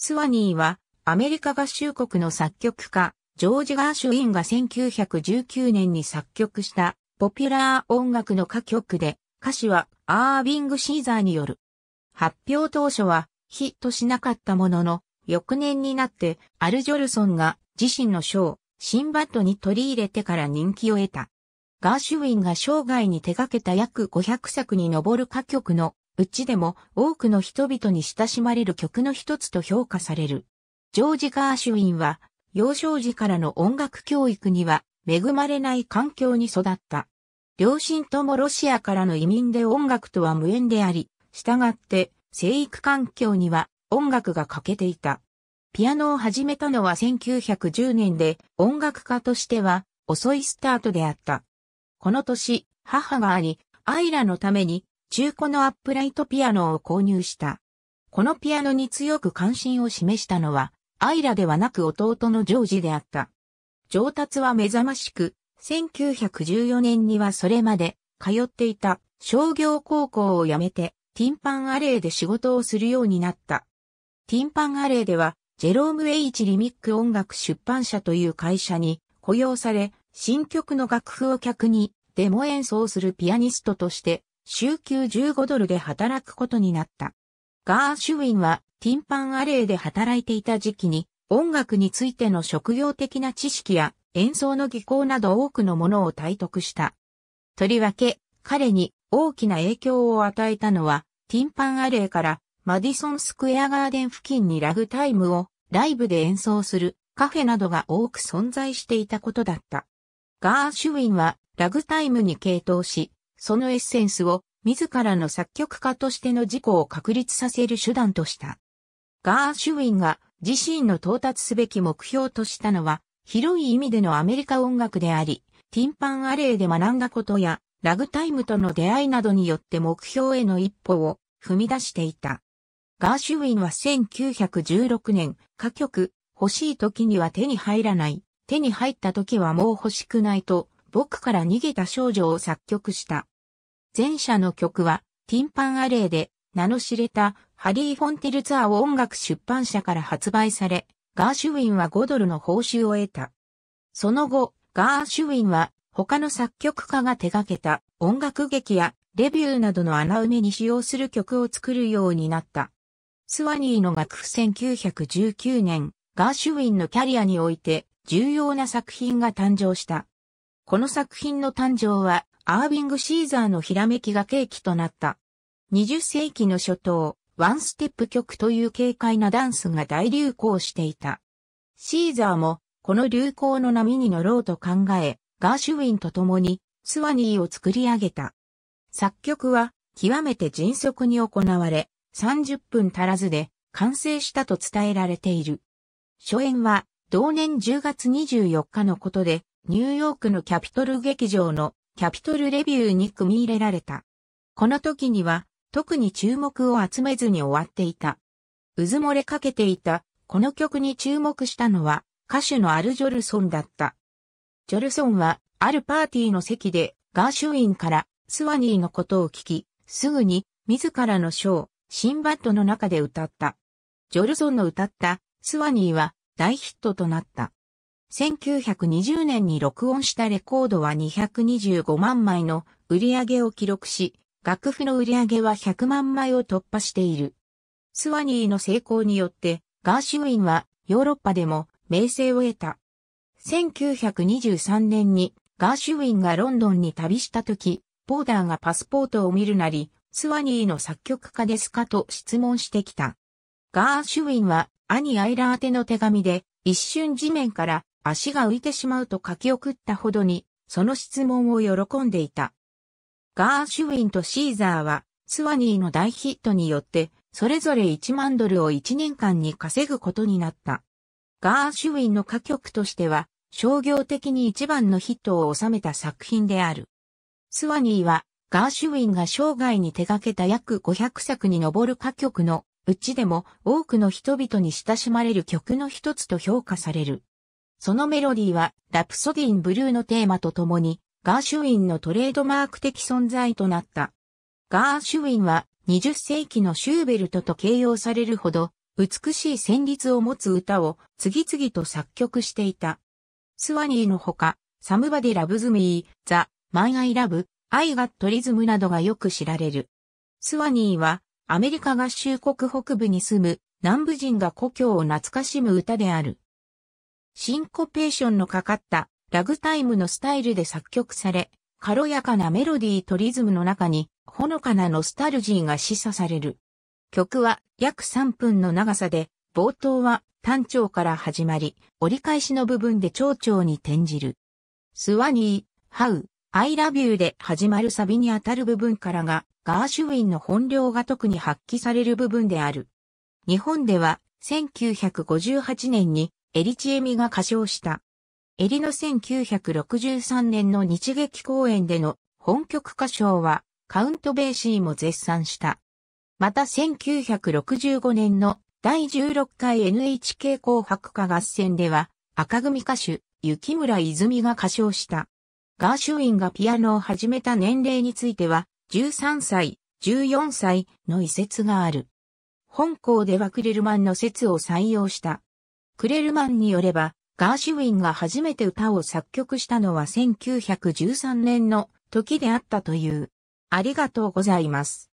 スワニーは、アメリカ合衆国の作曲家、ジョージ・ガーシュウィンが1919年に作曲したポピュラー音楽の歌曲で、歌詞はアービング・シーザーによる。発表当初はヒットしなかったものの、翌年になってアル・ジョルソンが自身のショー、シンバッドに取り入れてから人気を得た。ガーシュウィンが生涯に手掛けた約500作に上る歌曲のうちでも多くの人々に親しまれる曲の一つと評価される。ジョージ・ガーシュウィンは、幼少時からの音楽教育には恵まれない環境に育った。両親ともロシアからの移民で音楽とは無縁であり、従って生育環境には音楽が欠けていた。ピアノを始めたのは1910年で音楽家としては遅いスタートであった。この年、母があり、アイラのために中古のアップライトピアノを購入した。このピアノに強く関心を示したのは、アイラではなく弟のジョージであった。上達は目覚ましく、1914年にはそれまで通っていた商業高校を辞めて、ティンパンアレーで仕事をするようになった。ティンパンアレーでは、ジェローム・エイチ・リミック音楽出版社という会社に雇用され、新曲の楽譜を客にデモ演奏するピアニストとして週休15ドルで働くことになった。ガーシュウィンはティンパンアレーで働いていた時期に音楽についての職業的な知識や演奏の技巧など多くのものを体得した。とりわけ彼に大きな影響を与えたのはティンパンアレーからマディソンスクエアガーデン付近にラグタイムをライブで演奏するカフェなどが多く存在していたことだった。ガーシュウィンはラグタイムに傾倒し、そのエッセンスを自らの作曲家としての自己を確立させる手段とした。ガーシュウィンが自身の到達すべき目標としたのは、広い意味でのアメリカ音楽であり、ティンパンアレイで学んだことや、ラグタイムとの出会いなどによって目標への一歩を踏み出していた。ガーシュウィンは1916年、歌曲、欲しい時には手に入らない、手に入った時はもう欲しくないと、僕から逃げた少女を作曲した。前者の曲は、ティンパンアレイで、名の知れた、ハリー・フォンテルツアーを音楽出版社から発売され、ガーシュウィンは5ドルの報酬を得た。その後、ガーシュウィンは、他の作曲家が手掛けた音楽劇やレビューなどの穴埋めに使用する曲を作るようになった。スワニーの楽譜1919年、ガーシュウィンのキャリアにおいて重要な作品が誕生した。この作品の誕生はアービング・シーザーのひらめきが契機となった。20世紀の初頭、ワンステップ曲という軽快なダンスが大流行していた。シーザーも、この流行の波に乗ろうと考え、ガーシュウィンと共に、スワニーを作り上げた。作曲は、極めて迅速に行われ、30分足らずで、完成したと伝えられている。初演は、同年10月24日のことで、ニューヨークのキャピトル劇場のキャピトルレビューに組み入れられた。この時には特に注目を集めずに終わっていた。うずもれかけていた、この曲に注目したのは歌手のアル・ジョルソンだった。ジョルソンはあるパーティーの席でガーシュウィンからスワニーのことを聞き、すぐに自らのショー、シンバッドの中で歌った。ジョルソンの歌ったスワニーは大ヒットとなった。1920年に録音したレコードは225万枚の売り上げを記録し、楽譜の売り上げは100万枚を突破している。スワニーの成功によって、ガーシュウィンはヨーロッパでも名声を得た。1923年にガーシュウィンがロンドンに旅した時、ポーダーがパスポートを見るなり、スワニーの作曲家ですかと質問してきた。ガーシュウィンは兄アイラー宛の手紙で、一瞬地面から足が浮いてしまうと書き送ったほどに、その質問を喜んでいた。ガーシュウィンとシーザーは、スワニーの大ヒットによって、それぞれ1万ドルを1年間に稼ぐことになった。ガーシュウィンの歌曲としては、商業的に一番のヒットを収めた作品である。スワニーは、ガーシュウィンが生涯に手掛けた約500作に上る歌曲のうちでも多くの人々に親しまれる曲の一つと評価される。そのメロディーは、ラプソディンブルーのテーマとともに、ガーシュウィンのトレードマーク的存在となった。ガーシュウィンは、20世紀のシューベルトと形容されるほど、美しい旋律を持つ歌を次々と作曲していた。スワニーのほか、サムバディ・ラブズ・ミー、ザ・マイ・アイ・ラブ、アイ・ガット・リズムなどがよく知られる。スワニーは、アメリカ合衆国北部に住む南部人が故郷を懐かしむ歌である。シンコペーションのかかったラグタイムのスタイルで作曲され、軽やかなメロディーとリズムの中に、ほのかなノスタルジーが示唆される。曲は約3分の長さで、冒頭は単調から始まり、折り返しの部分で蝶々に転じる。スワニー、ハウ、アイラビューで始まるサビにあたる部分からが、ガーシュウィンの本領が特に発揮される部分である。日本では1958年にエリチエミが歌唱した。エリの1963年の日劇公演での本曲歌唱はカウント・ベーシーも絶賛した。また1965年の第16回 NHK 紅白歌合戦では赤組歌手雪村泉が歌唱した。ガーシュウィンがピアノを始めた年齢については13歳、14歳の遺説がある。本校ではクレルマンの説を採用した。クレルマンによれば、ガーシュウィンが初めて歌を作曲したのは1913年の時であったという。ありがとうございます。